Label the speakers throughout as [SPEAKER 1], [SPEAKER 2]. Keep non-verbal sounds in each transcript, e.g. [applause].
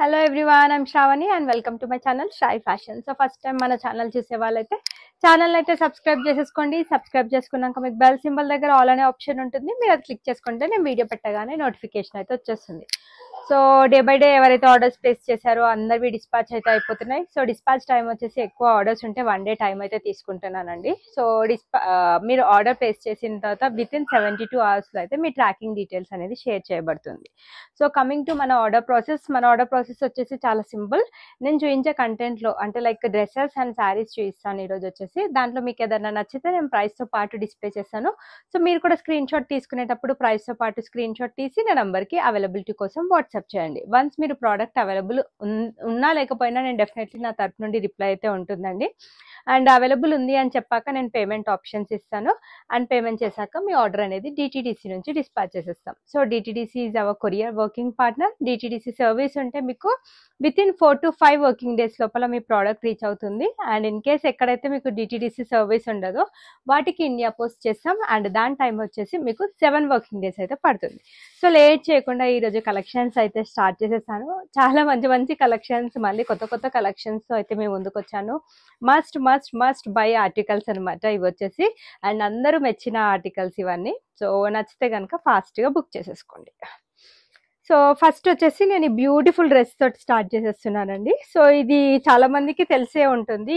[SPEAKER 1] hello everyone I'm Shravani and welcome to my channel Shayi fashion so first time మన channel చూసే వాళ్ళైతే channel అయితే subscribe చేసేసుకోండి సబ్స్క్రైబ్ చేసుకున్నాక మీకు బెల్ సింబల్ దగ్గర ఆల్ అనే ఆప్షన్ ఉంటుంది మీరు అది క్లిక్ చేసుకుంటే నేను వీడియో పెట్టగానే నోటిఫికేషన్ అయితే వచ్చేస్తుంది సో డే బై డే ఎవరైతే ఆర్డర్స్ ప్లేస్ చేశారో అందరివి డిస్పాచ్ అయితే అయిపోతున్నాయి సో డిస్పాచ్ టైం వచ్చేసి ఎక్కువ ఆర్డర్స్ ఉంటే వన్ డే టైం అయితే తీసుకుంటున్నానండి సో డిస్పా మీరు ఆర్డర్ ప్లేస్ చేసిన తర్వాత విత్ ఇన్ సెవెంటీ టూ అవర్స్లో అయితే మీ ట్రాకింగ్ డీటెయిల్స్ అనేది షేర్ చేయబడుతుంది సో కమింగ్ టు మన ఆర్డర్ ప్రాసెస్ మన ఆర్డర్ ప్రాసెస్ వచ్చేసి చాలా సింపుల్ నేను చూపించే కంటెంట్లో అంటే లైక్ డ్రెస్సెస్ అండ్ శారీస్ చూపిస్తాను ఈరోజు వచ్చేసి దాంట్లో మీకు ఏదైనా నచ్చితే నేను ప్రైస్తో పాటు డిస్ప్లే చేస్తాను సో మీరు కూడా స్క్రీన్ షాట్ తీసుకునేటప్పుడు ప్రైస్తో పాటు స్క్రీన్ షాట్ తీసి నా నెంబర్కి అవైలబిలిటీ కోసం వాట్సాప్ వాట్సాప్ చేయండి వన్స్ మీరు ప్రోడక్ట్ అవైలబుల్ ఉన్నా లేకపోయినా నేను డెఫినెట్లీ నా తరపు నుండి రిప్లై అయితే ఉంటుందండి అండ్ అవైలబుల్ ఉంది అని చెప్పాక నేను పేమెంట్ ఆప్షన్స్ ఇస్తాను అండ్ పేమెంట్ చేశాక మీ ఆర్డర్ అనేది డిటీడీసీ నుంచి డిస్పాచ్ చేసేస్తాం so DTDC is our courier working partner DTDC service ఉంటే మీకు within four to five working days లోపల మీ ప్రోడక్ట్ రీచ్ అవుతుంది అండ్ ఇన్ కేస్ ఎక్కడైతే మీకు డిటీడీసీ సర్వీస్ ఉండదో వాటికి ఇండియా పోస్ట్ చేస్తాం అండ్ దాని టైం వచ్చేసి మీకు సెవెన్ వర్కింగ్ డేస్ అయితే పడుతుంది సో లేట్ చేయకుండా ఈరోజు కలెక్షన్స్ అయితే స్టార్ట్ చేసేసాను చాలా మంచి మంచి కలెక్షన్స్ మళ్ళీ కొత్త కొత్త కలెక్షన్స్ అయితే మేము ముందుకు వచ్చాను must must must buy articles అనమాట ఇవి వచ్చేసి అండ్ అందరూ మెచ్చిన ఆర్టికల్స్ ఇవన్నీ సో నచ్చితే కనుక ఫాస్ట్గా బుక్ చేసేసుకోండి సో ఫస్ట్ వచ్చేసి నేను బ్యూటిఫుల్ డ్రెస్ తోటి స్టార్ట్ చేసేస్తున్నానండి సో ఇది చాలా మందికి తెలిసే ఉంటుంది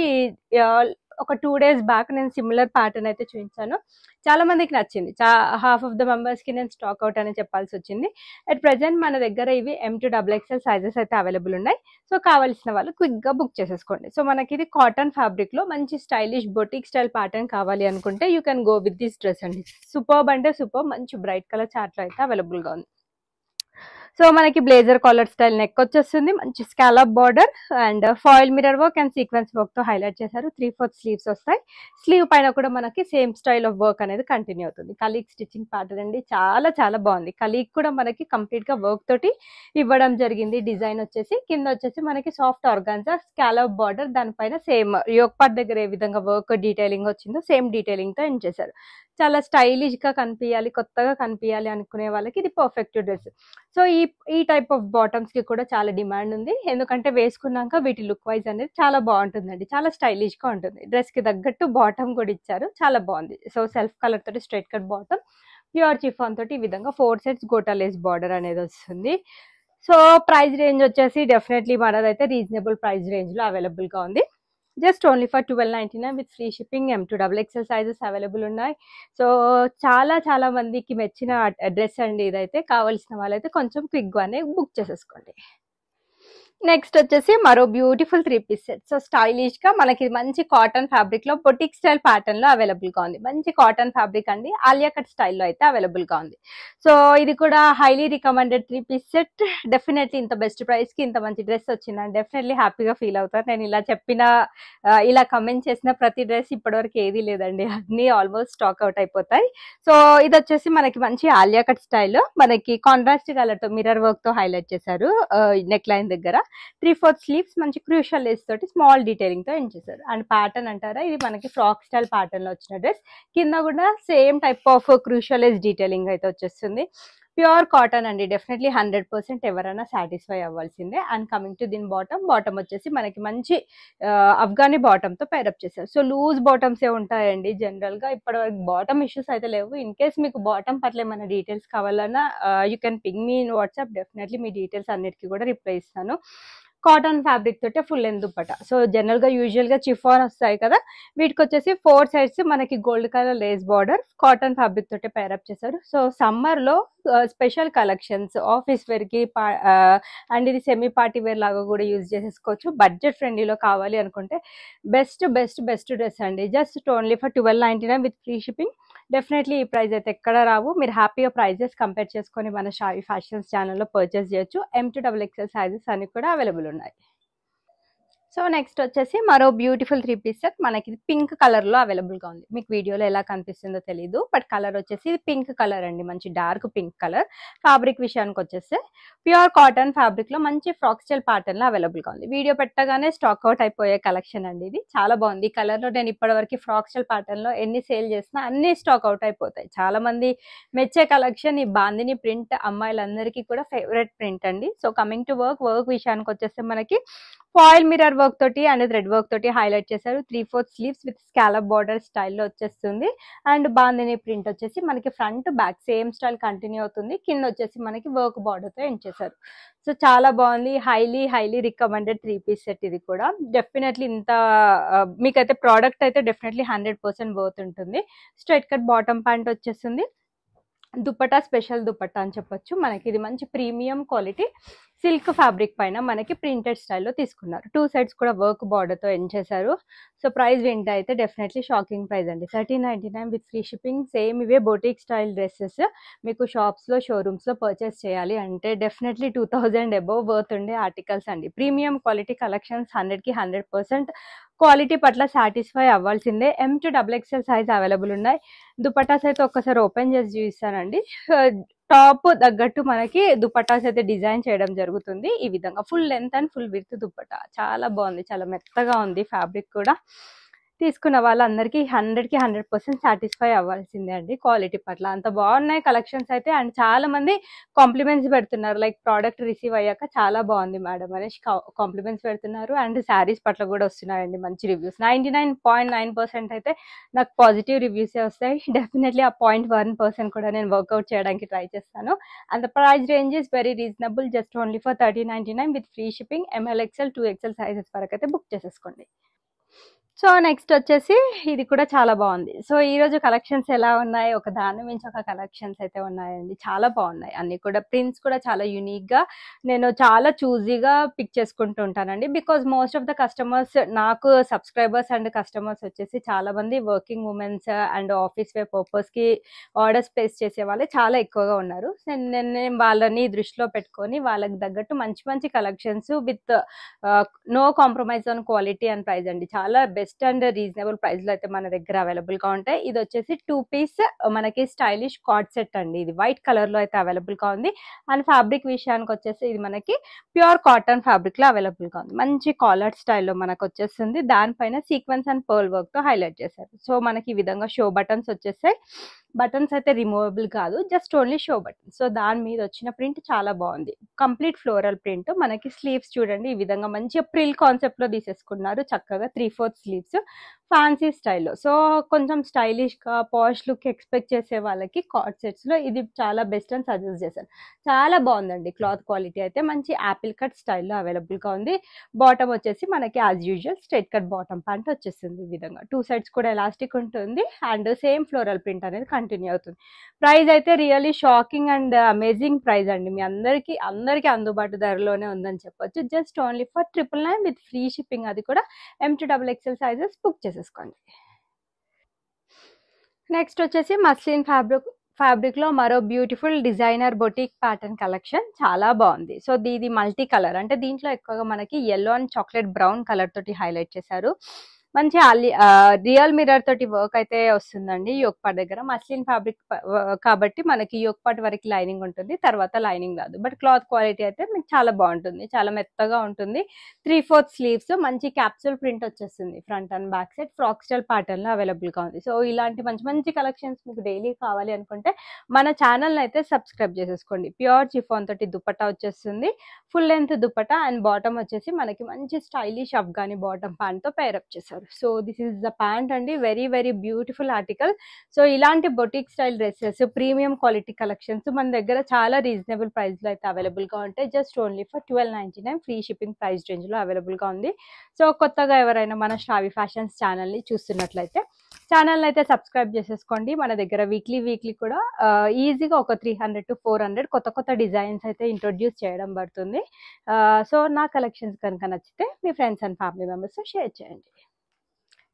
[SPEAKER 1] ఒక టూ డేస్ బ్యాక్ నేను సిమిలర్ ప్యాటర్న్ అయితే చూపించాను చాలా మందికి నచ్చింది చా హాఫ్ ఆఫ్ ద మెంబర్స్కి నేను స్టాక్ అవుట్ అని చెప్పాల్సి వచ్చింది అట్ ప్రజెంట్ మన దగ్గర ఇవి M to double XL sizes అయితే అవైలబుల్ ఉన్నాయి సో కావాల్సిన వాళ్ళు క్విక్గా బుక్ చేసేసుకోండి సో మనకి ఇది కాటన్ ఫ్యాబ్రిక్లో మంచి స్టైలిష్ బొటిక్ స్టైల్ ప్యాటర్న్ కావాలి అనుకుంటే you can go with this dress అండి సూపర్బ్ అంటే సూపర్ మంచి బ్రైట్ కలర్ చార్ట్లో అయితే అవైలబుల్గా ఉంది సో మనకి బ్లేజర్ కాలర్ స్టైల్ నెక్ వచ్చేస్తుంది మంచి scallop border and foil mirror work and sequence work తో హైలైట్ చేశారు త్రీ ఫోర్త్ స్లీవ్స్ వస్తాయి స్లీవ్ పైన కూడా మనకి సేమ్ స్టైల్ ఆఫ్ వర్క్ అనేది కంటిన్యూ అవుతుంది కలీగ్ స్టిచ్చింగ్ ప్యాటర్న్ అండి చాలా చాలా బాగుంది కలీగ్ కూడా మనకి కంప్లీట్ గా వర్క్ తోటి ఇవ్వడం జరిగింది డిజైన్ వచ్చేసి కింద వచ్చేసి మనకి సాఫ్ట్ ఆర్గాన్సా స్కాలప్ బార్డర్ దానిపైన సేమ్ యోక్పాట్ దగ్గర ఏ విధంగా వర్క్ డీటెయిలింగ్ వచ్చిందో సేమ్ డీటెయిలింగ్ తో ఎండ్ చేశారు చాలా స్టైలిష్ గా కనిపించాలి కొత్తగా కనిపించాలి అనుకునే వాళ్ళకి ఇది పర్ఫెక్ట్ డ్రెస్ సో ఈ ఈ టైప్ ఆఫ్ బాటమ్స్ కి కూడా చాలా డిమాండ్ ఉంది ఎందుకంటే వేసుకున్నాక వీటి లుక్ వైజ్ అనేది చాలా బాగుంటుందండి చాలా స్టైలిష్ గా ఉంటుంది డ్రెస్ కి తగ్గట్టు బాటమ్ కూడా ఇచ్చారు చాలా బాగుంది సో సెల్ఫ్ కలర్ తోటి straight cut bottom pure chiffon తోటి ఈ విధంగా ఫోర్ సెట్స్ గోటాలేస్ బార్డర్ అనేది వస్తుంది సో ప్రైస్ రేంజ్ వచ్చేసి డెఫినెట్లీ మనదైతే రీజనబుల్ ప్రైస్ రేంజ్ లో అవైలబుల్ గా ఉంది just only for twelve ninety nine with free shipping M to double XL sizes available ఉన్నాయి సో చాలా చాలా మందికి మెచ్చిన డ్రెస్ అండి ఇదైతే కావాల్సిన వాళ్ళైతే కొంచెం క్విక్గానే బుక్ చేసేసుకోండి నెక్స్ట్ వచ్చేసి మరో beautiful three piece set so stylish గా మనకి మంచి కాటన్ ఫ్యాబ్రిక్ లో బొటిక్ స్టైల్ ప్యాటర్న్ లో అవైలబుల్ గా ఉంది మంచి కాటన్ ఫ్యాబ్రిక్ అండి ఆలియా కట్ స్టైల్లో అయితే అవైలబుల్ గా ఉంది సో ఇది కూడా highly recommended three piece set definitely ఇంత బెస్ట్ ప్రైస్ కి ఇంత మంచి డ్రెస్ వచ్చిందని డెఫినెట్లీ హ్యాపీగా ఫీల్ అవుతారు నేను ఇలా చెప్పిన ఇలా కమెంట్ చేసిన ప్రతి డ్రెస్ ఇప్పటివరకు ఏది లేదండి అన్ని ఆల్మోస్ట్ స్టాక్ అవుట్ అయిపోతాయి సో ఇది వచ్చేసి మనకి మంచి ఆలియా కట్ స్టైల్లో మనకి కాంట్రాస్ట్ కలర్ తో మిరర్ వర్క్ తో హైలైట్ చేశారు నెక్ లైన్ దగ్గర త్రీ ఫోర్త్ స్లీవ్స్ మంచి క్రూషల్ లేస్ తోటి స్మాల్ తో ఎండ్ చేశారు అండ్ ప్యాటర్న్ అంటారా ఇది మనకి ఫ్రాక్ స్టైల్ లో వచ్చిన డ్రెస్ కింద కూడా same type of crochet lace detailing అయితే వచ్చేస్తుంది ప్యూర్ కాటన్ అండి డెఫినెట్లీ హండ్రెడ్ పర్సెంట్ ఎవరైనా సాటిస్ఫై అవ్వాల్సిందే అండ్ కమింగ్ టు దీని బాటమ్ బాటమ్ వచ్చేసి మనకి మంచి అఫ్ఘానీ బాటమ్తో పైరప్ చేశారు సో లూజ్ బాటమ్స్ ఏ ఉంటాయండి జనరల్గా ఇప్పటివరకు బాటమ్ ఇష్యూస్ అయితే లేవు ఇన్ కేస్ మీకు బాటమ్ పట్ల ఏమైనా డీటెయిల్స్ కావాలన్నా you can ping me in WhatsApp definitely మీ డీటెయిల్స్ అన్నిటికీ కూడా రిప్లై ఇస్తాను కాటన్ ఫ్యాబ్రిక్ తోటే full length dupatta so general గా యూజువల్ గా చిఫాన్ వస్తాయి కదా వీటికి వచ్చేసి ఫోర్ సైడ్స్ మనకి gold colour lace border cotton fabric తోటే పేరప్ చేశారు సో సమ్మర్ లో స్పెషల్ కలెక్షన్స్ ఆఫీస్ వేర్ కి అండ్ ఇది సెమీ పార్టీ వేర్ లాగా కూడా యూజ్ చేసేసుకోవచ్చు బడ్జెట్ ఫ్రెండ్లీలో కావాలి అనుకుంటే బెస్ట్ బెస్ట్ బెస్ట్ డ్రెస్ అండి just only for twelve ninety nine with free shipping definitely ఈ ప్రైస్ అయితే ఎక్కడ రావు మీరు హ్యాపీగా ప్రైజెస్ కంపేర్ చేసుకొని మన షావి ఫ్యాషన్స్ ఛానల్లో పర్చేస్ చేయొచ్చు ఎం డబుల్ ఎక్సెల్ సైజెస్ అన్ని కూడా అవైలబుల్ ఉన్నాయి సో నెక్స్ట్ వచ్చేసి మరో బ్యూటిఫుల్ త్రీ పీస్ సెట్ మనకి పింక్ కలర్ లో అవైలబుల్ గా ఉంది మీకు వీడియోలో ఎలా కనిపిస్తుందో తెలీదు బట్ కలర్ వచ్చేసి పింక్ కలర్ అండి మంచి డార్క్ పింక్ కలర్ ఫ్యాబ్రిక్ విషయానికి వచ్చేస్తే ప్యూర్ కాటన్ లో మంచి ఫ్రాక్ స్టైల్ అవైలబుల్ గా ఉంది వీడియో పెట్టగానే స్టాక్ అవుట్ అయిపోయే కలెక్షన్ అండి ఇది చాలా బాగుంది ఈ లో నేను ఇప్పటివరకు ఫ్రాక్ స్టైల్ లో ఎన్ని సేల్ చేసినా అన్ని స్టాక్ అవుట్ అయిపోతాయి మంది మెచ్చే కలెక్షన్ ఈ బాందిని ప్రింట్ అమ్మాయిలందరికీ కూడా ఫేవరెట్ ప్రింట్ అండి so coming to work work విషయానికి వచ్చేస్తే మనకి ఫాయిల్ మిర్రర్ వర్క్ తోటి అండ్ థ్రెడ్ వర్క్ తోటి హైలైట్ చేశారు three fourth sleeves with scallop border స్టైల్లో వచ్చేస్తుంది అండ్ బాగుంది ప్రింట్ వచ్చేసి మనకి front back same style continue అవుతుంది కింద వచ్చేసి మనకి వర్క్ బార్డర్తో ఎండ్ చేశారు సో చాలా బాగుంది highly highly recommended three piece set ఇది కూడా డెఫినెట్లీ ఇంత మీకైతే ప్రోడక్ట్ అయితే డెఫినెట్లీ హండ్రెడ్ పర్సెంట్ ఉంటుంది స్ట్రైట్ కట్ బాటమ్ ప్యాంట్ వచ్చేస్తుంది దుపట్టా స్పెషల్ దుపట్టా అని చెప్పొచ్చు మనకి ఇది మంచి ప్రీమియం క్వాలిటీ సిల్క్ ఫ్యాబ్రిక్ పైన మనకి ప్రింటెడ్ స్టైల్లో తీసుకున్నారు టూ సైడ్స్ కూడా వర్క్ బార్డర్తో ఎండ్ చేశారు సో ప్రైస్ ఏంటి అయితే డెఫినెట్లీ షాకింగ్ ప్రైస్ అండి thirteen ninety nine with free shipping same ఇవే బొటీక్ స్టైల్ డ్రెస్సెస్ మీకు షాప్స్లో షోరూమ్స్లో పర్చేస్ చేయాలి అంటే definitely two thousand above worth ఉండే ఆర్టికల్స్ అండి ప్రీమియం క్వాలిటీ కలెక్షన్స్ హండ్రెడ్కి హండ్రెడ్ పర్సెంట్ క్వాలిటీ పట్ల సాటిస్ఫై అవ్వాల్సిందే M to double XL size available ఉన్నాయి దుపట్టాస్ అయితే ఒక్కసారి ఓపెన్ చేసి చూపిస్తానండి టాప్ uh, తగ్గట్టు మనకి దుపట్టాస్ అయితే డిజైన్ చేయడం జరుగుతుంది ఈ విధంగా full length and full with dupatta చాలా బాగుంది చాలా మెత్తగా ఉంది ఫ్యాబ్రిక్ కూడా తీసుకున్న వాళ్ళందరికీ హండ్రెడ్కి హండ్రెడ్ పర్సెంట్ సాటిస్ఫై అవ్వాల్సిందే అండి క్వాలిటీ పట్ల అంత బాగున్నాయి కలెక్షన్స్ అయితే అండ్ చాలా మంది కాంప్లిమెంట్స్ పెడుతున్నారు లైక్ ప్రోడక్ట్ రిసీవ్ అయ్యాక చాలా బాగుంది మేడం అనేసి కాంప్లిమెంట్స్ పెడుతున్నారు అండ్ శారీస్ పట్ల కూడా వస్తున్నాయండి మంచి రివ్యూస్ నైంటీ అయితే నాకు పాజిటివ్ రివ్యూసే వస్తాయి [laughs] డెఫినెట్లీ ఆ పాయింట్ వన్ పర్సెంట్ కూడా నేను వర్కౌట్ చేయడానికి ట్రై చేస్తాను and the price range is very reasonable just only for thirty ninety nine with free shipping ML to XL sizes వరకు అయితే బుక్ చేసేసుకోండి సో నెక్స్ట్ వచ్చేసి ఇది కూడా చాలా బాగుంది సో ఈ రోజు కలెక్షన్స్ ఎలా ఉన్నాయి ఒక దాని మించి ఒక కలెక్షన్స్ అయితే ఉన్నాయండి చాలా బాగున్నాయి అన్ని కూడా ప్రింట్స్ కూడా చాలా యూనిక్గా నేను చాలా చూజీగా పిక్ చేసుకుంటూ ఉంటానండి because most of the customers నాకు సబ్స్క్రైబర్స్ అండ్ కస్టమర్స్ వచ్చేసి చాలా మంది working womens and office wear పర్పస్కి ఆర్డర్స్ ప్లేస్ చేసే వాళ్ళే చాలా ఎక్కువగా ఉన్నారు నేను వాళ్ళని దృష్టిలో పెట్టుకొని వాళ్ళకి తగ్గట్టు మంచి మంచి collections with no compromise on quality and price అండి చాలా best best and reasonable price లో అయితే మన దగ్గర అవైలబుల్ గా ఉంటాయి ఇది వచ్చేసి టూ పీస్ మనకి స్టైలిష్ కార్డ్ సెట్ అండి ఇది వైట్ కలర్ లో అయితే అవైలబుల్ గా ఉంది అండ్ ఫ్యాబ్రిక్ విషయానికి వచ్చేసి ఇది మనకి ప్యూర్ కాటన్ లో అవైలబుల్ గా ఉంది మంచి కాలర్ స్టైల్లో మనకు వచ్చేస్తుంది దానిపైన సీక్వెన్స్ అండ్ పర్ల్ తో హైలైట్ చేశారు సో మనకి ఈ విధంగా షో బటన్స్ వచ్చేసాయి బటన్స్ అయితే రిమూవబుల్ కాదు just only show button so దాని మీద వచ్చిన ప్రింట్ చాలా బాగుంది కంప్లీట్ ఫ్లోరల్ ప్రింట్ మనకి స్లీవ్స్ చూడండి ఈ విధంగా మంచి ప్రిల్ కాన్సెప్ట్ లో తీసేసుకున్నారు చక్కగా త్రీ ఫోర్త్ స్లీవ్స్ ఫ్యాన్సీ స్టైల్లో సో కొంచెం స్టైలిష్గా పాష్ లుక్ ఎక్స్పెక్ట్ చేసే వాళ్ళకి కార్డ్ లో ఇది చాలా బెస్ట్ అని సజెస్ట్ చేశాను చాలా బాగుందండి క్లాత్ క్వాలిటీ అయితే మంచి యాపిల్ కట్ స్టైల్లో అవైలబుల్ గా ఉంది బాటమ్ వచ్చేసి మనకి as usual straight cut bottom pant వచ్చేస్తుంది ఈ విధంగా టూ సైడ్స్ కూడా ఎలాస్టిక్ ఉంటుంది అండ్ సేమ్ ఫ్లోరల్ ప్రింట్ అనేది కంటిన్యూ అవుతుంది ప్రైజ్ అయితే really shocking and amazing price అండి మీ అందరికీ అందరికీ అందుబాటు ధరలోనే ఉందని చెప్పొచ్చు just only for triple nine with free shipping అది కూడా M to double XL sizes book చేసేసుకోండి నెక్స్ట్ వచ్చేసి మస్లిన్ ఫ్యాబ్రిక్ ఫ్యాబ్రిక్లో మరో beautiful designer boutique pattern collection చాలా బాగుంది సో ఇది మల్టీ కలర్ అంటే దీంట్లో ఎక్కువగా మనకి yellow and chocolate brown colour తోటి హైలైట్ చేశారు మంచి అలి రియల్ మిర్రర్ తోటి వర్క్ అయితే వస్తుందండి యోక్పాట్ దగ్గర మస్లిన్ ఫ్యాబ్రిక్ కాబట్టి మనకి యోక్పాట్ వరకు లైనింగ్ ఉంటుంది తర్వాత లైనింగ్ రాదు బట్ క్లాత్ క్వాలిటీ అయితే మీకు చాలా బాగుంటుంది చాలా మెత్తగా ఉంటుంది త్రీ ఫోర్త్ స్లీవ్స్ మంచి క్యాప్సూల్ ప్రింట్ వచ్చేస్తుంది front and back side frock style pattern లో అవైలబుల్ గా ఉంది సో ఇలాంటి మంచి మంచి కలెక్షన్స్ మీకు డైలీ కావాలి అనుకుంటే మన ఛానల్ అయితే సబ్స్క్రైబ్ చేసేసుకోండి ప్యూర్ చిఫాన్ తోటి దుపట్టా వచ్చేస్తుంది full length dupatta and bottom వచ్చేసి మనకి మంచి స్టైలిష్ అఫ్ఘానీ బాటమ్ ప్యాంట్ తో పేరప్ చేస్తారు చేస్తారు so this is the pant అండి very very beautiful article so ఇలాంటి boutique style dresses premium quality collections మన దగ్గర చాలా రీజనబుల్ ప్రైస్లో అయితే అవైలబుల్గా ఉంటాయి just only for twelve ninety nine free shipping price రేంజ్లో అవైలబుల్గా ఉంది సో కొత్తగా ఎవరైనా మన శ్రావి ఫ్యాషన్స్ ఛానల్ని చూస్తున్నట్లయితే ఛానల్ అయితే సబ్స్క్రైబ్ చేసేసుకోండి మన దగ్గర వీక్లీ వీక్లీ కూడా ఈజీగా uh, ఒక three hundred to four hundred కొత్త కొత్త డిజైన్స్ అయితే ఇంట్రొడ్యూస్ చేయడం పడుతుంది సో uh, నా కలెక్షన్స్ కనుక నచ్చితే మీ ఫ్రెండ్స్ అండ్ ఫ్యామిలీ మెంబర్స్తో షేర్ చేయండి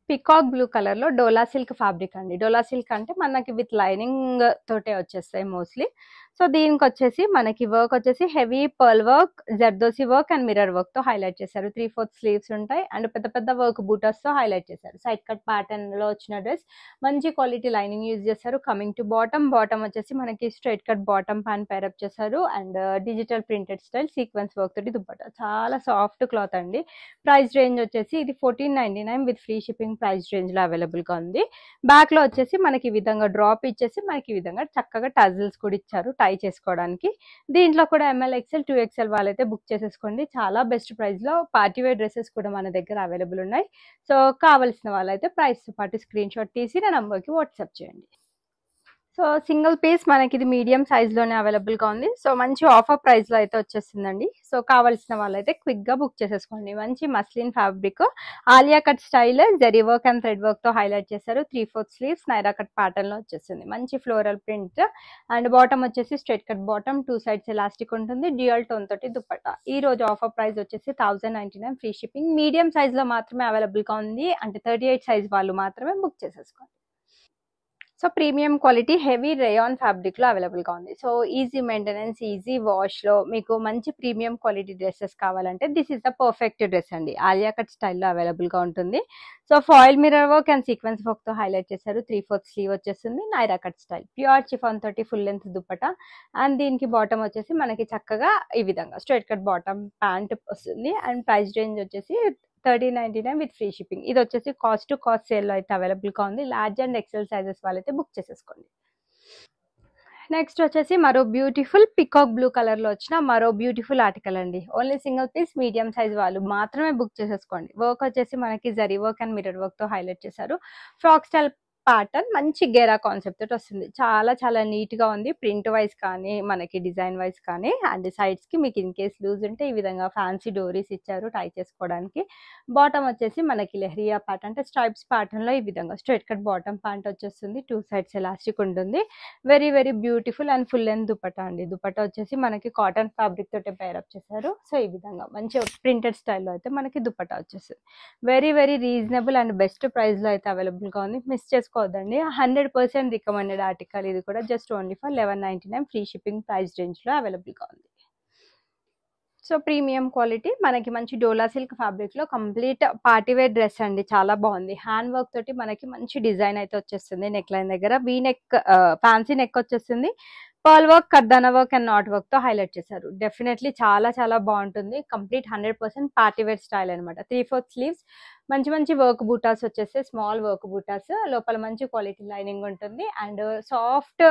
[SPEAKER 1] పికాక్ బ్లూ కలర్లో డోలా సిల్క్ ఫ్యాబ్రిక్ అండి డోలా సిల్క్ అంటే మనకి విత్ లైనింగ్ తోటే వచ్చేస్తాయి మోస్ట్లీ సో దీనికి వచ్చేసి మనకి వర్క్ వచ్చేసి heavy pearl work zardozi work and mirror work తో హైలైట్ చేశారు త్రీ ఫోర్త్ స్లీవ్స్ ఉంటాయి అండ్ పెద్ద పెద్ద వర్క్ బూటర్స్ తో హైలైట్ చేశారు సైడ్ కట్ ప్యాటర్న్ లో వచ్చిన డ్రెస్ మంచి క్వాలిటీ లైనింగ్ యూజ్ చేశారు కమింగ్ టు బాటమ్ బాటమ్ వచ్చేసి మనకి straight cut bottom pant pair up చేశారు and digital printed style sequence work తోటి దుబ్బట చాలా సాఫ్ట్ క్లాత్ అండి ప్రైస్ రేంజ్ వచ్చేసి ఇది fourteen ninety nine with free shipping price range లో అవైలబుల్ గా ఉంది బ్యాక్ లో వచ్చేసి మనకి ఈ విధంగా డ్రాప్ ఇచ్చేసి మనకి ఈ విధంగా చక్కగా టజిల్స్ కూడా ఇచ్చారు ట్రై చేసుకోవడానికి దీంట్లో కూడా ఎంఎల్ ఎక్సెల్ టూ ఎక్సెల్ వాళ్ళైతే బుక్ చేసేసుకోండి చాలా బెస్ట్ ప్రైస్లో పార్టీవేర్ డ్రెస్సెస్ కూడా మన దగ్గర అవైలబుల్ ఉన్నాయి సో కావలసిన వాళ్ళైతే ప్రైస్తో పాటు స్క్రీన్ షాట్ తీసి నా నంబర్కి వాట్సాప్ చేయండి సో సింగిల్ పీస్ మనకి ఇది మీడియం అవైలబుల్ అవైలబుల్గా ఉంది సో మంచి ఆఫర్ లో అయితే వచ్చేసిందండి సో కావాల్సిన వాళ్ళైతే క్విక్గా బుక్ చేసేసుకోండి మంచి muslin fabric Alia cut style zari work and thread వర్క్తో హైలైట్ చేశారు three fourth sleeves Naira cut లో వచ్చేసింది మంచి ఫ్లోరల్ ప్రింట్ అండ్ బాటమ్ వచ్చేసి straight cut bottom two sides elastic ఉంటుంది డ్యూయల్ టోన్ తోటి దుప్పట్ట ఈ రోజు ఆఫర్ ప్రైస్ వచ్చేసి thousand ninety nine free shipping medium సైజ్లో మాత్రమే అవైలబుల్గా ఉంది అంటే థర్టీ ఎయిట్ సైజ్ వాళ్ళు మాత్రమే బుక్ చేసేసుకోండి so premium quality heavy rayon ఫ్యాబ్రిక్లో అవైలబుల్గా ఉంది సో ఈజీ మెయింటెనెన్స్ ఈజీ వాష్లో మీకు మంచి ప్రీమియం క్వాలిటీ డ్రెస్సెస్ కావాలంటే this is the perfect dress అండి ఆలియా కట్ స్టైల్లో అవైలబుల్గా ఉంటుంది so foil mirror work and sequence వర్క్తో హైలైట్ చేశారు త్రీ ఫోర్త్ స్లీవ్ వచ్చేస్తుంది Naira cut style pure chiffon తోటి ఫుల్ లెంత్ దుప్పట అండ్ దీనికి బాటమ్ వచ్చేసి మనకి చక్కగా ఈ విధంగా స్ట్రైట్ కట్ బాటమ్ ప్యాంట్ వస్తుంది అండ్ ప్రైస్ రేంజ్ వచ్చేసి thirty ninety nine with free shipping ఇది వచ్చేసి కాస్ట్ టు కాస్ట్ సేల్లో అయితే అవైలబుల్గా ఉంది లార్జ్ అండ్ ఎక్సెల్ సైజెస్ వాళ్ళైతే బుక్ చేసేసుకోండి నెక్స్ట్ వచ్చేసి మరో బ్యూటిఫుల్ పికాక్ బ్లూ కలర్ లో వచ్చిన మరో బ్యూటిఫుల్ ఆర్టికల్ అండి only single piece medium size వాళ్ళు మాత్రమే బుక్ చేసేసుకోండి వర్క్ వచ్చేసి మనకి zari work and mirror work తో హైలైట్ చేశారు ఫ్రాక్ స్టైల్ ప్యాటర్న్ మంచి గెరా కాన్సెప్ట్ తోటి వస్తుంది చాలా చాలా నీట్గా ఉంది ప్రింట్ వైజ్ కానీ మనకి డిజైన్ వైజ్ కానీ అండ్ సైడ్స్ కి మీకు ఇన్ కేస్ లూజ్ ఉంటే ఈ విధంగా ఫ్యాన్సీ డోరీస్ ఇచ్చారు టై చేసుకోవడానికి బాటమ్ వచ్చేసి మనకి లెహరియా ప్యాటర్న్ అంటే స్ట్రైప్స్ లో ఈ విధంగా స్ట్రైట్ కట్ బాటమ్ ప్యాంట్ వచ్చేస్తుంది టూ సైడ్స్ ఎలాస్టిక్ ఉంటుంది very very beautiful and full and dupatta అండి దుపట వచ్చేసి మనకి కాటన్ ఫ్యాబ్రిక్ తోటి పేరప్ చేశారు సో ఈ విధంగా మంచి ప్రింటెడ్ స్టైల్లో అయితే మనకి దుపట వచ్చేస్తుంది very very reasonable and best ప్రైస్లో అయితే అవైలబుల్గా ఉంది మిస్ చేసుకో తీసుకోవద్దండి హండ్రెడ్ పర్సెంట్ రికమెండెడ్ ఆర్టికల్ ఇది కూడా just only for eleven ninety nine free shipping price రేంజ్లో అవైలబుల్గా ఉంది సో ప్రీమియం క్వాలిటీ మనకి మంచి డోలా సిల్క్ ఫ్యాబ్రిక్లో కంప్లీట్ పార్టీవేర్ డ్రెస్ అండి చాలా బాగుంది హ్యాండ్ వర్క్ తోటి మనకి మంచి డిజైన్ అయితే వచ్చేస్తుంది నెక్ లైన్ దగ్గర వీ నెక్ ఫ్యాన్సీ నెక్ వచ్చేస్తుంది పర్ల్ వర్క్ కర్దానా వర్క్ అండ్ నాట్ వర్క్ తో హైలైట్ చేశారు డెఫినెట్లీ చాలా చాలా బాగుంటుంది complete hundred percent party wear style అనమాట త్రీ ఫోర్త్ స్లీవ్స్ మంచి మంచి వర్క్ బూటాస్ వచ్చేసి స్మాల్ వర్క్ బూటాస్ లోపల మంచి క్వాలిటీ లైనింగ్ ఉంటుంది అండ్ సాఫ్ట్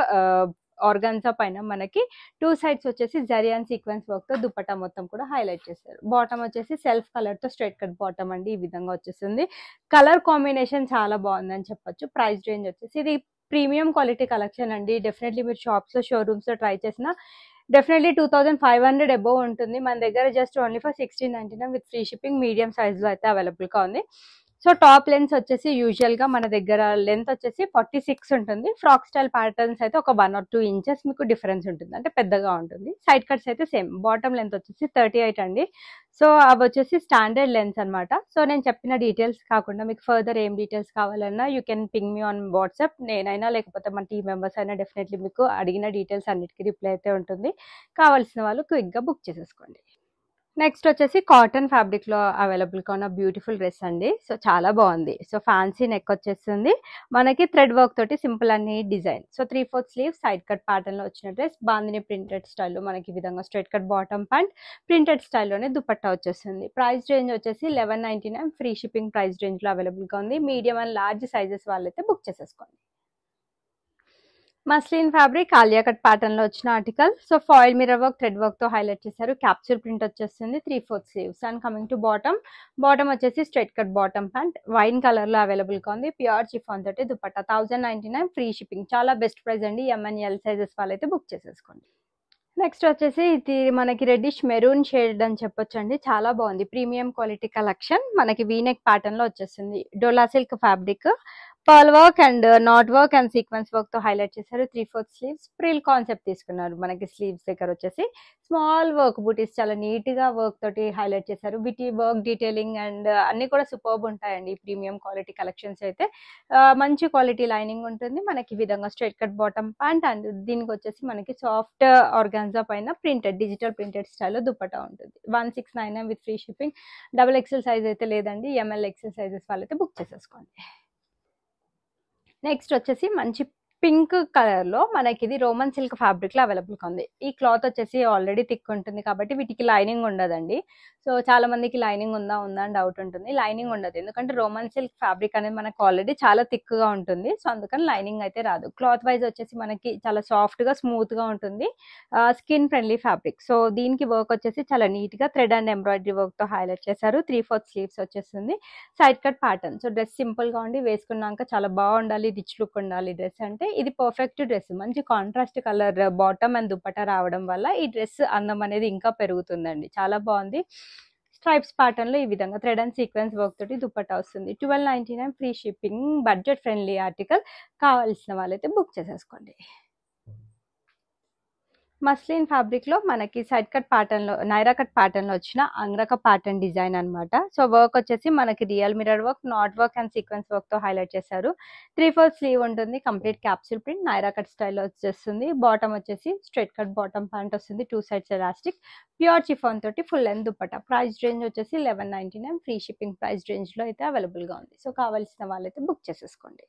[SPEAKER 1] ఆర్గాన్సా పైన మనకి టూ సైడ్స్ వచ్చేసి జరియాన్ సీక్వెన్స్ వర్క్ తో దుపట్టా మొత్తం కూడా హైలైట్ చేశారు బాటమ్ వచ్చేసి సెల్ఫ్ కలర్ తో స్ట్రైట్ కట్ బాటమ్ అండి ఈ విధంగా వచ్చేస్తుంది కలర్ కాంబినేషన్ చాలా బాగుందని చెప్పొచ్చు ప్రైస్ రేంజ్ వచ్చేసి ఇది ప్రీమియం క్వాలిటీ కలెక్షన్ అండి డెఫినెట్లీ మీరు షాప్స్లో షోరూమ్స్లో ట్రై చేసిన definitely two thousand five hundred above ఉంటుంది మన దగ్గర just only for sixteen ninety nine with free shipping medium సైజ్లో అయితే అవైలబుల్గా ఉంది సో టాప్ లెన్స్ వచ్చేసి యూజువల్ గా మన దగ్గర లెంత్ వచ్చేసి ఫార్టీ సిక్స్ ఉంటుంది ఫ్రాక్ స్టైల్ ప్యాటర్న్స్ అయితే ఒక వన్ ఆర్ టూ ఇంచెస్ మీకు డిఫరెన్స్ ఉంటుంది అంటే పెద్దగా ఉంటుంది సైడ్ కట్స్ అయితే సేమ్ బాటమ్ లెంత్ వచ్చేసి థర్టీ ఎయిట్ అండి సో అవి వచ్చేసి స్టాండర్డ్ లెన్స్ అనమాట సో నేను చెప్పిన డీటెయిల్స్ కాకుండా మీకు ఫర్దర్ ఏం డీటెయిల్స్ కావాలన్నా you can ping me on WhatsApp నేనైనా లేకపోతే మన టీమ్ మెంబర్స్ అయినా డెఫినెట్లీ మీకు అడిగిన డీటెయిల్స్ అన్నిటికీ రిప్లై అయితే ఉంటుంది కావాల్సిన వాళ్ళు క్విక్గా బుక్ చేసేసుకోండి నెక్స్ట్ వచ్చేసి కాటన్ ఫ్యాబ్రిక్లో అవైలబుల్గా ఉన్న బ్యూటిఫుల్ డ్రెస్ అండి సో చాలా బాగుంది సో ఫ్యాన్సీ నెక్ వచ్చేస్తుంది మనకి థ్రెడ్ వర్క్ తోటి సింపుల్ అన్ని design so three fourth sleeve side cut లో వచ్చిన డ్రెస్ బాందిని ప్రింటెడ్ స్టైల్లో మనకి విధంగా straight cut bottom pant printed స్టైల్లోనే దుపట్టా వచ్చేస్తుంది ప్రైస్ రేంజ్ వచ్చేసి eleven nine free shipping price రేంజ్లో అవైలబుల్గా ఉంది మీడియం అండ్ లార్జ్ సైజెస్ వాళ్ళైతే బుక్ చేసేసుకోండి muslin fabric Alia cut pattern లో వచ్చిన article so foil mirror work thread work తో హైలైట్ చేశారు క్యాప్చర్ ప్రింట్ వచ్చేస్తుంది three fourth sleeves and coming to bottom bottom వచ్చేసి straight cut bottom pant wine colour లో available గా ఉంది ప్యూర్ చిఫాన్ తోటి dupatta thousand ninety nine free shipping చాలా best price అండి ఎంఎన్ఎల్ సైజెస్ వాళ్ళైతే బుక్ చేసేసుకోండి నెక్స్ట్ వచ్చేసి ఇది మనకి రెడ్డిష్ మెరూన్ షేడ్ అని చెప్పొచ్చు అండి చాలా బాగుంది ప్రీమియం క్వాలిటీ కలెక్షన్ మనకి వీనెక్ ప్యాటర్న్ లో వచ్చేసింది dola silk fabric pearl work and knot work and sequence work తో హైలైట్ చేశారు three fourth sleeves frill concept తీసుకున్నారు మనకి స్లీవ్స్ దగ్గర వచ్చేసి స్మాల్ వర్క్ బూటీస్ చాలా నీట్ గా వర్క్ తోటి హైలైట్ చేశారు బిటీ వర్క్ డీటెయిలింగ్ అండ్ అన్ని కూడా సూపర్బ్ ఉంటాయండి ప్రీమియం క్వాలిటీ కలెక్షన్స్ అయితే మంచి క్వాలిటీ లైనింగ్ ఉంటుంది మనకి విధంగా straight cut bottom pant and దీనికి వచ్చేసి మనకి సాఫ్ట్ ఆర్గాన్జా uh, పైన ప్రింటెడ్ డిజిటల్ ప్రింటెడ్ స్టైల్లో దుప్పటా ఉంటుంది one six nine with free shipping double XL size అయితే లేదండి ఎంఎల్ ఎక్సెల్ సైజెస్ వాళ్ళైతే బుక్ చేసేసుకోండి నెక్స్ట్ వచ్చేసి మంచి పింక్ కలర్ లో మనకి ఇది రోమన్ సిల్క్ ఫ్యాబ్రిక్ లో అవైలబుల్ గా ఉంది ఈ క్లాత్ వచ్చేసి ఆల్రెడీ థిక్ ఉంటుంది కాబట్టి వీటికి లైనింగ్ ఉండదండి సో చాలా మందికి లైనింగ్ ఉందా ఉందా అని డౌట్ ఉంటుంది లైనింగ్ ఉండదు ఎందుకంటే రోమన్ సిల్క్ ఫ్యాబ్రిక్ అనేది మనకు ఆల్రెడీ చాలా థిక్ గా ఉంటుంది సో అందుకని లైనింగ్ అయితే రాదు క్లాత్ వైజ్ వచ్చేసి మనకి చాలా సాఫ్ట్ గా స్మూత్ గా ఉంటుంది స్కిన్ ఫ్రెండ్లీ ఫ్యాబ్రిక్ సో దీనికి వర్క్ వచ్చేసి చాలా నీట్ గా థ్రెడ్ అండ్ ఎంబ్రాయిడరీ వర్క్ తో హైలైట్ చేశారు త్రీ ఫోర్త్ స్లీవ్స్ వచ్చేస్తుంది side cut pattern so dress simple గా ఉండి వేసుకున్నాక చాలా బాగుండాలి రిచ్ లుక్ ఉండాలి డ్రెస్ అంటే ఇది పర్ఫెక్ట్ డ్రెస్ మంచి contrast colour bottom and dupatta రావడం వల్ల ఈ డ్రెస్ అందం అనేది ఇంకా పెరుగుతుందండి చాలా బాగుంది స్ట్రైప్స్ లో ఈ విధంగా థ్రెడ్ అండ్ సీక్వెన్స్ వర్క్ తోటి దుప్పట్టా వస్తుంది twelve ninety nine free shipping budget friendly article కావాల్సిన వాళ్ళైతే బుక్ చేసేసుకోండి మస్లిన్ ఫ్యాబ్రిక్లో మనకి సైడ్ కట్ ప్యాటర్న్లో నైరా కట్ ప్యాటర్న్లో వచ్చిన అంగ్రక ప్యాటర్న్ డిజైన్ అనమాట సో వర్క్ వచ్చేసి మనకి real mirror work knot work and sequence వర్క్తో హైలైట్ చేశారు త్రీ ఫోర్ స్లీవ్ ఉంటుంది complete capsule print Naira cut స్టైల్లో వచ్చేస్తుంది బాటమ్ వచ్చేసి స్ట్రెట్ కట్ బాటమ్ ప్యాంట్ వస్తుంది two sides elastic pure chiffon తోటి full length dupatta price range వచ్చేసి eleven ninety nine free shipping price రేంజ్లో అయితే అవైలబుల్గా ఉంది సో కావాల్సిన వాళ్ళైతే బుక్ చేసేసుకోండి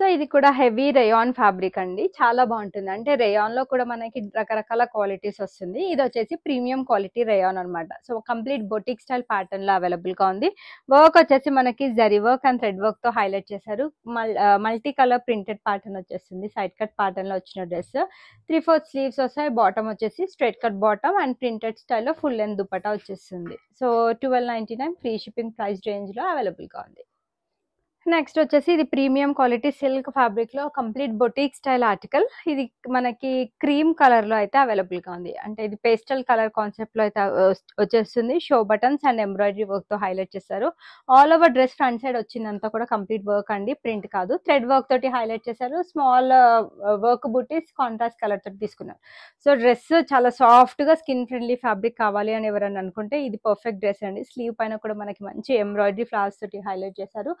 [SPEAKER 1] సో ఇది కూడా హెవీ రేయాన్ ఫ్యాబ్రిక్ అండి చాలా బాగుంటుంది అంటే రేయాన్ లో కూడా మనకి రకరకాల క్వాలిటీస్ వస్తుంది ఇది వచ్చేసి ప్రీమియం క్వాలిటీ రేయాన్ అనమాట సో కంప్లీట్ బొటిక్ స్టైల్ లో అవైలబుల్ గా ఉంది వర్క్ వచ్చేసి మనకి zari work and thread work తో హైలైట్ చేశారు మల్టీ కలర్ ప్రింటెడ్ ప్యాటర్న్ వచ్చేస్తుంది సైడ్ కట్ లో వచ్చిన డ్రెస్ త్రీ ఫోర్త్ స్లీవ్స్ వస్తాయి బాటమ్ వచ్చేసి straight cut bottom and printed style లో ఫుల్ లెంత్ దుపటా వచ్చేస్తుంది so twelve ninety nine free shipping price range లో అవైలబుల్ గా ఉంది నెక్స్ట్ వచ్చేసి ఇది ప్రీమియం క్వాలిటీ సిల్క్ ఫ్యాబ్రిక్ లో కంప్లీట్ బొటీక్ స్టైల్ ఆర్టికల్ ఇది మనకి క్రీమ్ కలర్ లో అయితే అవైలబుల్ గా ఉంది అంటే ఇది పేస్టల్ కలర్ కాన్సెప్ట్ లో అయితే వచ్చేస్తుంది show buttons and embroidery work తో హైలైట్ చేశారు all over dress front side వచ్చిందంతా కూడా కంప్లీట్ వర్క్ అండి ప్రింట్ కాదు థ్రెడ్ వర్క్ తోటి హైలైట్ చేశారు స్మాల్ వర్క్ బుటీస్ కాంట్రాస్ట్ కలర్ తోటి తీసుకున్నారు సో డ్రెస్ చాలా సాఫ్ట్ గా స్కిన్ ఫ్రెండ్లీ ఫ్యాబ్రిక్ కావాలి అని ఎవరైనా అనుకుంటే ఇది పర్ఫెక్ట్ డ్రెస్ అండి స్లీవ్ పైన కూడా మనకి మంచి ఎంబ్రాయిడరీ ఫ్లవర్స్ తోటి హైలైట్ చేశారు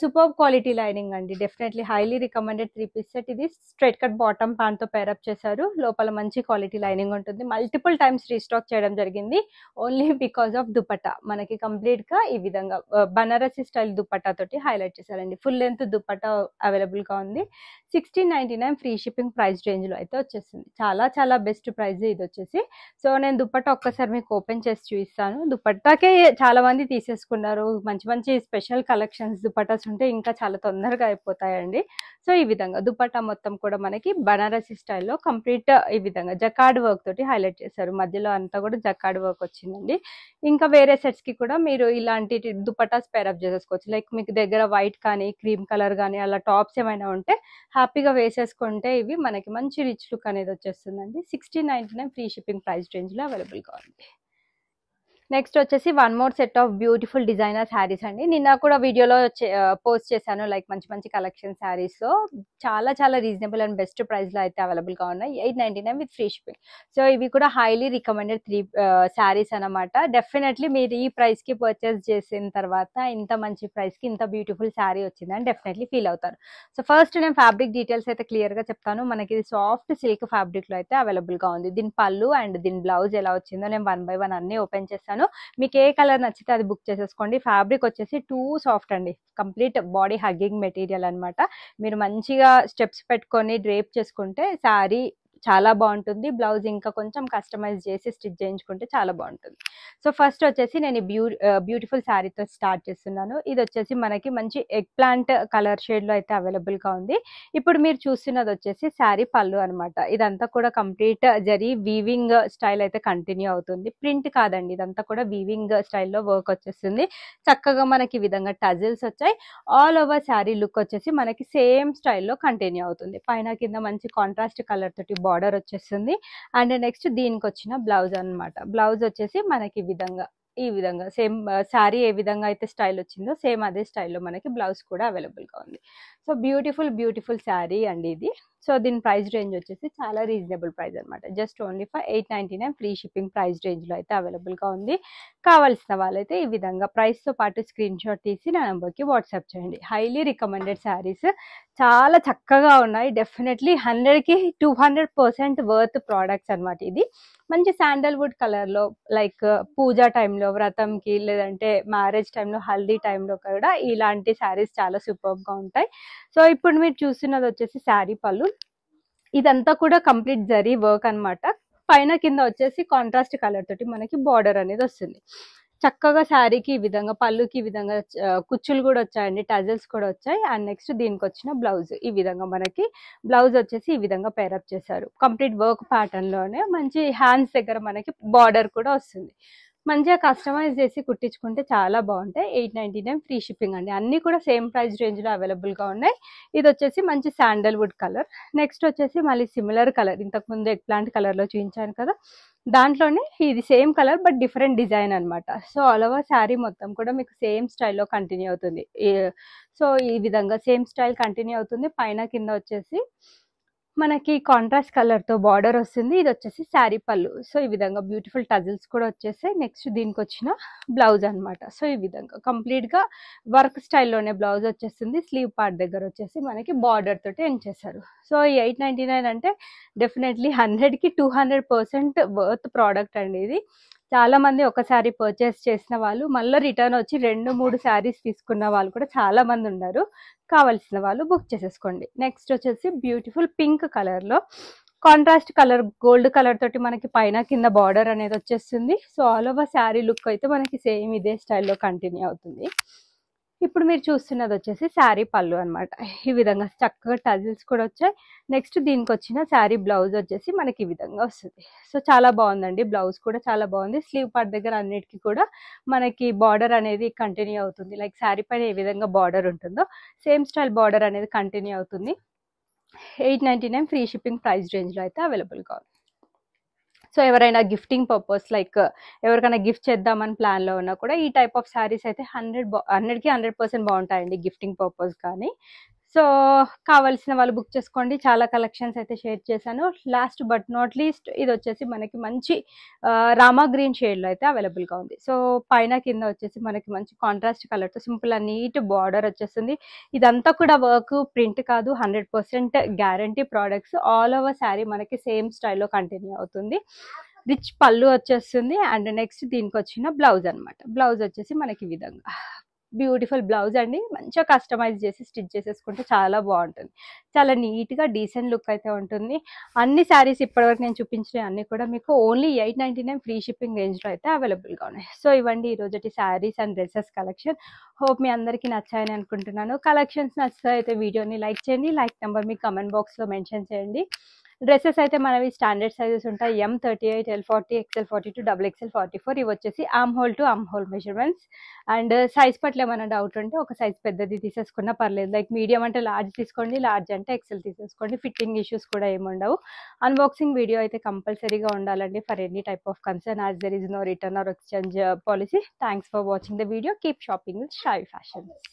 [SPEAKER 1] సూపర్ క్వాలిటీ లైనింగ్ అండి definitely highly recommended three piece set ఇది స్ట్రెట్ కట్ బాటమ్ ప్యాంట్తో పేరప్ చేశారు లోపల మంచి క్వాలిటీ లైనింగ్ ఉంటుంది మల్టిపుల్ టైమ్స్ రీస్టాక్ చేయడం జరిగింది ఓన్లీ బికాస్ ఆఫ్ దుపట్టా మనకి కంప్లీట్గా ఈ విధంగా బనారసి స్టైల్ దుపట్టా తోటి హైలైట్ చేశారండి ఫుల్ లెంత్ దుపట్టా అవైలబుల్గా ఉంది sixteen ninety nine free shipping price రేంజ్లో అయితే వచ్చేసింది చాలా చాలా బెస్ట్ ప్రైస్ ఇది వచ్చేసి సో నేను దుపట్టా ఒక్కసారి మీకు ఓపెన్ చేసి చూపిస్తాను దుపట్టాకే చాలామంది తీసేసుకున్నారు మంచి మంచి స్పెషల్ కలెక్షన్స్ దుప్ప దుప్పటాస్ ఉంటే ఇంకా చాలా తొందరగా అయిపోతాయండి సో ఈ విధంగా దుప్పటా మొత్తం కూడా మనకి బనారసి స్టైల్లో కంప్లీట్ ఈ విధంగా జకాడ్ వర్క్ తోటి హైలైట్ చేశారు మధ్యలో అంతా కూడా జకాడ్ వర్క్ వచ్చిందండి ఇంకా వేరే సెట్స్ కి కూడా మీరు ఇలాంటి దుపటాస్ పేరప్ చేసేసుకోవచ్చు లైక్ మీకు దగ్గర వైట్ కానీ క్రీమ్ కలర్ కానీ అలా టాప్స్ ఏమైనా ఉంటే హ్యాపీగా వేసేసుకుంటే ఇవి మనకి మంచి రిచ్ లుక్ అనేది వచ్చేస్తుందండి sixty ninety nine free shipping price రేంజ్లో అవైలబుల్గా ఉంది నెక్స్ట్ వచ్చేసి one more set of beautiful designer saris అండి నిన్న కూడా వీడియోలో పోస్ట్ చేశాను లైక్ మంచి మంచి కలెక్షన్ లో చాలా చాలా రీజనబుల్ అండ్ బెస్ట్ ప్రైస్లో అయితే అవైలబుల్ గా ఉన్నాయి eight ninety nine with free shipping so ఇవి కూడా హైలీ రికమెండెడ్ త్రీ శారీస్ అనమాట డెఫినెట్లీ మీరు ఈ ప్రైస్ కి పర్చేస్ చేసిన తర్వాత ఇంత మంచి ప్రైస్ కి ఇంత బ్యూటిఫుల్ శారీ వచ్చిందని డెఫినెట్లీ ఫీల్ అవుతారు సో ఫస్ట్ నేను ఫ్యాబ్రిక్ డీటెయిల్స్ అయితే క్లియర్ గా చెప్తాను మనకి ఇది సాఫ్ట్ సిల్క్ ఫ్యాబ్రిక్ లో అయితే అవైలబుల్ గా ఉంది దీని పళ్ళు అండ్ దీని బ్లౌజ్ ఎలా వచ్చిందో నేను వన్ బై వన్ అన్ని ఓపెన్ చేస్తాను చూపిస్తాను మీకు ఏ కలర్ నచ్చితే అది బుక్ చేసేసుకోండి ఫ్యాబ్రిక్ వచ్చేసి టూ సాఫ్ట్ అండి కంప్లీట్ బాడీ హగ్గింగ్ మెటీరియల్ అనమాట మీరు మంచిగా స్టెప్స్ పెట్టుకొని డ్రేప్ చేసుకుంటే శారీ చాలా బాగుంటుంది బ్లౌజ్ ఇంకా కొంచెం కస్టమైజ్ చేసి స్టిచ్ చేయించుకుంటే చాలా బాగుంటుంది సో ఫస్ట్ వచ్చేసి నేను బ్యూ బ్యూటిఫుల్ శారీతో స్టార్ట్ చేస్తున్నాను ఇది వచ్చేసి మనకి మంచి ఎగ్ ప్లాంట్ కలర్ షేడ్లో అయితే అవైలబుల్గా ఉంది ఇప్పుడు మీరు చూస్తున్నది వచ్చేసి శారీ పళ్ళు అనమాట ఇదంతా కూడా కంప్లీట్ జరి వీవింగ్ స్టైల్ అయితే కంటిన్యూ అవుతుంది ప్రింట్ కాదండి ఇదంతా కూడా వీవింగ్ స్టైల్లో వర్క్ వచ్చేస్తుంది చక్కగా మనకి ఈ విధంగా టజిల్స్ వచ్చాయి ఆల్ ఓవర్ శారీ లుక్ వచ్చేసి మనకి సేమ్ స్టైల్లో కంటిన్యూ అవుతుంది పైన కింద మంచి కాంట్రాస్ట్ కలర్ తోటి బార్డర్ వచ్చేస్తుంది అండ్ నెక్స్ట్ దీనికి వచ్చిన బ్లౌజ్ అనమాట బ్లౌజ్ వచ్చేసి మనకి ఈ విధంగా ఈ విధంగా సేమ్ శారీ ఏ విధంగా అయితే స్టైల్ వచ్చిందో సేమ్ అదే స్టైల్లో మనకి బ్లౌజ్ కూడా అవైలబుల్గా ఉంది సో బ్యూటిఫుల్ బ్యూటిఫుల్ శారీ అండి ఇది సో దీని ప్రైస్ రేంజ్ వచ్చేసి చాలా రీజనబుల్ ప్రైస్ అనమాట just only for eight ninety nine free shipping price రేంజ్లో అయితే అవైలబుల్గా ఉంది కావాల్సిన వాళ్ళైతే ఈ విధంగా ప్రైస్తో పాటు స్క్రీన్ షాట్ తీసి నా నెంబర్కి వాట్సాప్ చేయండి హైలీ రికమెండెడ్ శారీస్ చాలా చక్కగా ఉన్నాయి డెఫినెట్లీ హండ్రెడ్కి two hundred percent worth products అనమాట ఇది మంచి శాండల్వుడ్ కలర్లో లైక్ పూజా టైంలో వ్రతంకి లేదంటే మ్యారేజ్ టైంలో హల్దీ టైంలో కూడా ఇలాంటి శారీస్ చాలా సూపర్గా ఉంటాయి సో ఇప్పుడు మీరు చూస్తున్నది వచ్చేసి శారీ పళ్ళు ఇదంతా కూడా కంప్లీట్ జరీ వర్క్ అనమాట పైన కింద వచ్చేసి కాంట్రాస్ట్ కలర్ తోటి మనకి బార్డర్ అనేది వస్తుంది చక్కగా శారీకి ఈ విధంగా పళ్ళుకి ఈ విధంగా కుచ్చులు కూడా వచ్చాయండి టజల్స్ కూడా వచ్చాయి అండ్ నెక్స్ట్ దీనికి వచ్చిన బ్లౌజ్ ఈ విధంగా మనకి బ్లౌజ్ వచ్చేసి ఈ విధంగా పేరప్ చేశారు కంప్లీట్ వర్క్ లోనే మంచి హ్యాండ్స్ దగ్గర మనకి బార్డర్ కూడా వస్తుంది మంచిగా కస్టమైజ్ చేసి కుట్టించుకుంటే చాలా బాగుంటాయి eight ninety nine free shipping అండి అన్నీ కూడా సేమ్ ప్రైస్ రేంజ్లో అవైలబుల్గా ఉన్నాయి ఇది వచ్చేసి మంచి శాండల్వుడ్ కలర్ నెక్స్ట్ వచ్చేసి మళ్ళీ సిమిలర్ కలర్ ఇంతకుముందు ఎగ్ ప్లాంట్ కలర్లో చూపించాను కదా దాంట్లోనే ఇది same colour but different design అనమాట సో ఆల్ ఓవర్ శారీ మొత్తం కూడా మీకు సేమ్ స్టైల్లో కంటిన్యూ అవుతుంది సో ఈ విధంగా సేమ్ స్టైల్ కంటిన్యూ అవుతుంది పైన కింద వచ్చేసి మనకి కాంట్రాస్ట్ కలర్తో బార్డర్ వస్తుంది ఇది వచ్చేసి శారీ పళ్ళు సో ఈ విధంగా బ్యూటిఫుల్ టజిల్స్ కూడా వచ్చేసాయి నెక్స్ట్ దీనికి వచ్చిన బ్లౌజ్ అనమాట సో ఈ విధంగా కంప్లీట్గా వర్క్ స్టైల్లోనే బ్లౌజ్ వచ్చేస్తుంది స్లీవ్ పార్ట్ దగ్గర వచ్చేసి మనకి బార్డర్ తోటి ఎండ్ చేశారు సో ఈ ఎయిట్ అంటే డెఫినెట్లీ హండ్రెడ్కి two hundred percent worth product అండి ఇది చాలా మంది ఒకసారి పర్చేస్ చేసిన వాళ్ళు మళ్ళీ రిటర్న్ వచ్చి రెండు మూడు శారీస్ తీసుకున్న వాళ్ళు కూడా చాలా మంది ఉన్నారు కావాల్సిన వాళ్ళు బుక్ చేసేసుకోండి నెక్స్ట్ వచ్చేసి బ్యూటిఫుల్ పింక్ కలర్లో కాంట్రాస్ట్ కలర్ గోల్డ్ కలర్ తోటి మనకి పైన కింద బార్డర్ అనేది వచ్చేస్తుంది so all over sari look అయితే మనకి సేమ్ ఇదే స్టైల్లో కంటిన్యూ అవుతుంది ఇప్పుడు మీరు చూస్తున్నది వచ్చేసి శారీ పళ్ళు అనమాట ఈ విధంగా చక్కగా టజిల్స్ కూడా వచ్చాయి నెక్స్ట్ దీనికి వచ్చిన శారీ బ్లౌజ్ వచ్చేసి మనకి ఈ విధంగా వస్తుంది సో చాలా బాగుందండి బ్లౌజ్ కూడా చాలా బాగుంది స్లీవ్ పార్ట్ దగ్గర అన్నిటికీ కూడా మనకి బార్డర్ అనేది కంటిన్యూ అవుతుంది లైక్ శారీ పైన ఏ విధంగా బార్డర్ ఉంటుందో సేమ్ స్టైల్ బార్డర్ అనేది కంటిన్యూ అవుతుంది eight nine free shipping price రేంజ్లో అయితే అవైలబుల్గా ఉంది సో ఎవరైనా గిఫ్టింగ్ పర్పస్ లైక్ ఎవరికైనా గిఫ్ట్ చేద్దామని ప్లాన్లో ఉన్నా కూడా ఈ టైప్ ఆఫ్ శారీస్ అయితే హండ్రెడ్ హండ్రెడ్కి హండ్రెడ్ పర్సెంట్ బాగుంటాయండి గిఫ్టింగ్ పర్పస్ కానీ సో కావలసిన వాళ్ళు బుక్ చేసుకోండి చాలా కలెక్షన్స్ అయితే షేర్ చేశాను లాస్ట్ బట్ నాట్ లీస్ట్ ఇది వచ్చేసి మనకి మంచి రామా గ్రీన్ షేడ్లో అయితే అవైలబుల్గా ఉంది సో పైన కింద వచ్చేసి మనకి మంచి కాంట్రాస్ట్ కలర్తో సింపుల్ నీట్ బార్డర్ వచ్చేస్తుంది ఇదంతా కూడా వర్క్ ప్రింట్ కాదు hundred percent guarantee products all over sari మనకి సేమ్ స్టైల్లో కంటిన్యూ అవుతుంది రిచ్ పళ్ళు వచ్చేస్తుంది అండ్ నెక్స్ట్ దీనికి వచ్చిన బ్లౌజ్ అనమాట బ్లౌజ్ వచ్చేసి మనకి ఈ విధంగా బ్యూటిఫుల్ బ్లౌజ్ అండి మంచిగా కస్టమైజ్ చేసి స్టిచ్ చేసేసుకుంటే చాలా బాగుంటుంది చాలా నీట్గా డీసెంట్ లుక్ అయితే ఉంటుంది అన్ని శారీస్ ఇప్పటివరకు నేను చూపించిన అన్ని కూడా మీకు only eight ninety nine free shipping రేంజ్లో అయితే అవైలబుల్గా ఉన్నాయి సో ఇవ్వండి ఈరోజుటి saris and dresses collection hope మీ అందరికీ నచ్చాయని అనుకుంటున్నాను కలెక్షన్స్ నచ్చితే అయితే వీడియోని లైక్ చేయండి లైక్ నెంబర్ మీ కమెంట్ బాక్స్లో మెన్షన్ చేయండి డ్రెస్సెస్ అయితే మనవి స్టాండర్డ్ సైజెస్ ఉంటాయి M thirty eight L forty XL forty two double XL forty four ఇవి వచ్చేసి armhole to armhole measurements and size పట్ల ఏమైనా డౌట్ ఉంటే ఒక సైజ్ పెద్దది తీసేసుకున్నా పర్లేదు లైక్ మీడియం అంటే లార్జ్ తీసుకోండి లార్జ్ అంటే ఎక్స్ఎల్ తీసేసుకోండి ఫిట్టింగ్ ఇష్యూస్ కూడా ఏముండవు అన్బాక్సింగ్ వీడియో అయితే కంపల్సరీగా ఉండాలండి for any type of concern as there is no return or exchange policy thanks for watching the video keep shopping with Shayi fashions